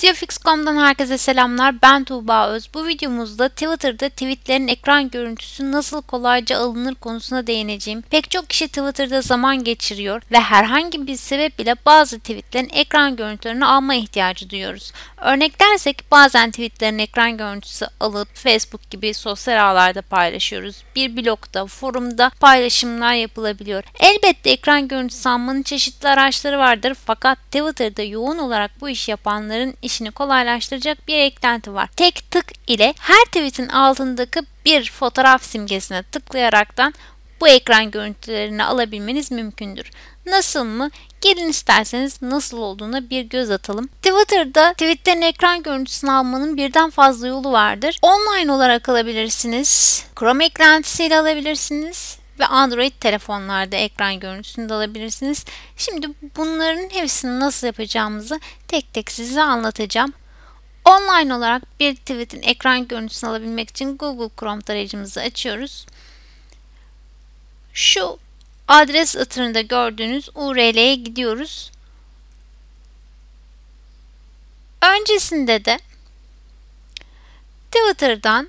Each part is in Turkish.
Siyafix.com'dan herkese selamlar. Ben Tuğba Öz. Bu videomuzda Twitter'da tweetlerin ekran görüntüsü nasıl kolayca alınır konusuna değineceğim. Pek çok kişi Twitter'da zaman geçiriyor ve herhangi bir sebep ile bazı tweetlerin ekran görüntülerini alma ihtiyacı duyuyoruz. Örnek dersek bazen tweetlerin ekran görüntüsü alıp Facebook gibi sosyal ağlarda paylaşıyoruz. Bir blogda, forumda paylaşımlar yapılabiliyor. Elbette ekran görüntüsü almanın çeşitli araçları vardır fakat Twitter'da yoğun olarak bu iş yapanların işini kolaylaştıracak bir eklenti var. Tek tık ile her tweetin altındaki bir fotoğraf simgesine tıklayaraktan bu ekran görüntülerini alabilmeniz mümkündür. Nasıl mı? Gelin isterseniz nasıl olduğuna bir göz atalım. Twitter'da tweetlerin ekran görüntüsünü almanın birden fazla yolu vardır. Online olarak alabilirsiniz. Chrome eklentisiyle alabilirsiniz ve Android telefonlarda ekran görüntüsünü de alabilirsiniz. Şimdi bunların hepsini nasıl yapacağımızı tek tek size anlatacağım. Online olarak bir tweetin ekran görüntüsünü alabilmek için Google Chrome tarayıcımızı açıyoruz. Şu adres atırında gördüğünüz URL'ye gidiyoruz. Öncesinde de Twitter'dan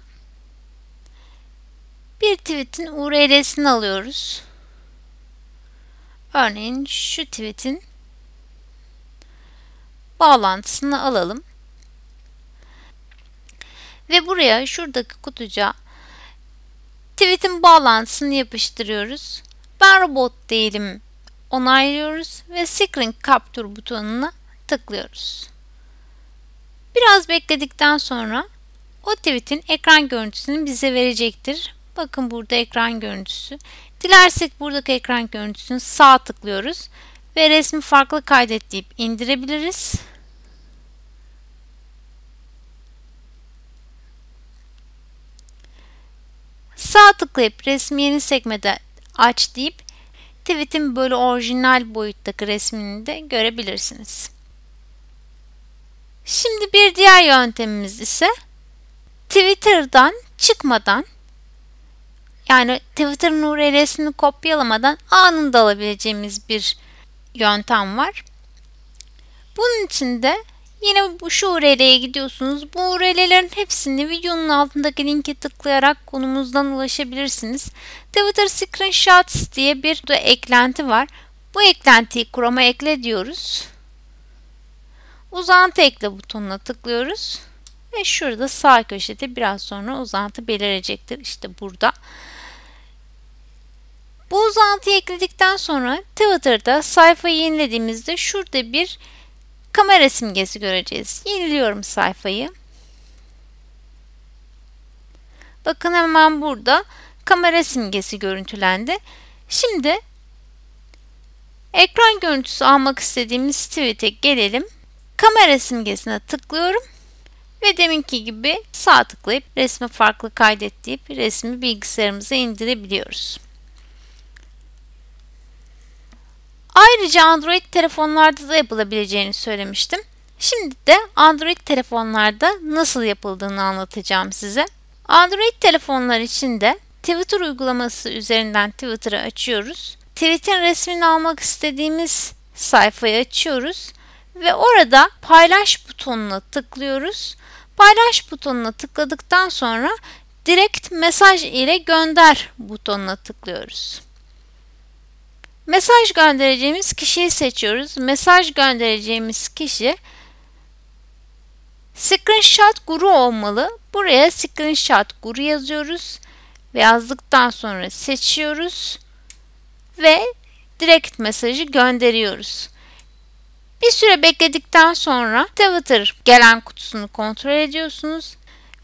bir tweet'in URL'sini alıyoruz. Örneğin şu tweet'in bağlantısını alalım. Ve buraya şuradaki kutuca tweet'in bağlantısını yapıştırıyoruz. Ben robot değilim onaylıyoruz ve Screen Capture butonuna tıklıyoruz. Biraz bekledikten sonra o tweet'in ekran görüntüsünü bize verecektir. Bakın burada ekran görüntüsü. Dilersek buradaki ekran görüntüsünü sağ tıklıyoruz ve resmi farklı kaydet deyip indirebiliriz. Sağ tıklayıp resmi yeni sekmede aç deyip tweetin böyle orijinal boyuttaki resmini de görebilirsiniz. Şimdi bir diğer yöntemimiz ise Twitter'dan çıkmadan yani Twitter'ın URL'sini kopyalamadan anında alabileceğimiz bir yöntem var. Bunun için de yine bu şu URL'ye gidiyorsunuz. Bu URL'lerin hepsini videonun altındaki linke tıklayarak konumuzdan ulaşabilirsiniz. Twitter Screenshots diye bir de eklenti var. Bu eklentiyi Chrome'a ekle diyoruz. Uzantı ekle butonuna tıklıyoruz. Ve şurada sağ köşede biraz sonra uzantı belirecektir. İşte burada. Bu uzantıyı ekledikten sonra Twitter'da sayfayı yenilediğimizde şurada bir kamera simgesi göreceğiz. Yeniliyorum sayfayı. Bakın hemen burada kamera simgesi görüntülendi. Şimdi ekran görüntüsü almak istediğimiz tweet'e gelelim. Kamera simgesine tıklıyorum ve deminki gibi sağ tıklayıp resmi farklı kaydet deyip resmi bilgisayarımıza indirebiliyoruz. Ayrıca Android telefonlarda da yapılabileceğini söylemiştim. Şimdi de Android telefonlarda nasıl yapıldığını anlatacağım size. Android telefonlar için de Twitter uygulaması üzerinden Twitter'ı açıyoruz. Tweet'in resmini almak istediğimiz sayfayı açıyoruz ve orada paylaş butonuna tıklıyoruz Paylaş butonuna tıkladıktan sonra direkt mesaj ile gönder butonuna tıklıyoruz. Mesaj göndereceğimiz kişiyi seçiyoruz. Mesaj göndereceğimiz kişi screenshot guru olmalı. Buraya screenshot guru yazıyoruz ve yazdıktan sonra seçiyoruz ve direkt mesajı gönderiyoruz. Bir süre bekledikten sonra Twitter gelen kutusunu kontrol ediyorsunuz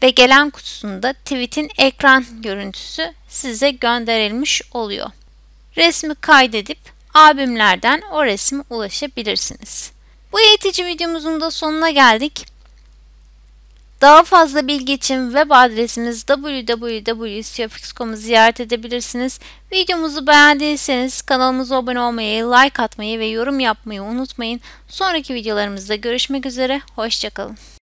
ve gelen kutusunda tweet'in ekran görüntüsü size gönderilmiş oluyor. Resmi kaydedip albümlerden o resme ulaşabilirsiniz. Bu eğitici videomuzun da sonuna geldik. Daha fazla bilgi için web adresimiz www.istiyofix.com'u ziyaret edebilirsiniz. Videomuzu beğendiyseniz kanalımıza abone olmayı, like atmayı ve yorum yapmayı unutmayın. Sonraki videolarımızda görüşmek üzere, hoşçakalın.